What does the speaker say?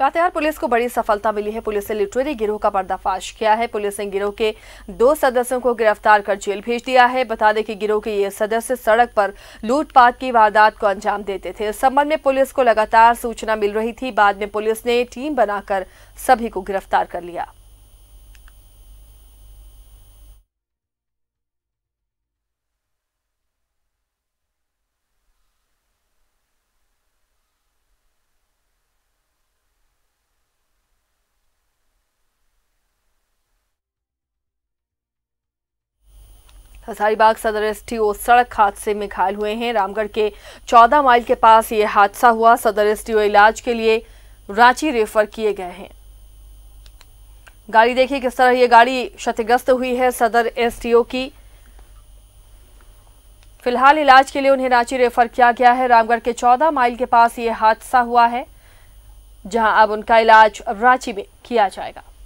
Latehar police को बड़ी सफलता मिली है पुलिस ने लिटरेरी गिरोह का पर्दाफाश किया है पुलिस ने गिरोह के दो सदस्यों को गिरफ्तार कर जेल भेज दिया है बता दें कि गिरोह के ये सदस्य सड़क पर लूटपाट की वारदात को अंजाम देते थे इस संबंध में पुलिस को लगातार सूचना मिल रही थी बाद में पुलिस ने टीम बनाकर सभी को गिरफ्तार कर लिया हजारीबाग सदर ओ सड़क हादसे में घायल हुए हैं रामगढ़ के 14 माइल के पास ये हादसा हुआ सदर ओ इलाज के लिए रांची रेफर किए गए हैं गाड़ी देखिए किस तरह ये गाड़ी क्षतिग्रस्त हुई है सदर ओ की फिलहाल इलाज के लिए उन्हें रांची रेफर किया गया है रामगढ़ के 14 माइल के पास ये हादसा हुआ है जहां अब उनका इलाज रांची में किया जाएगा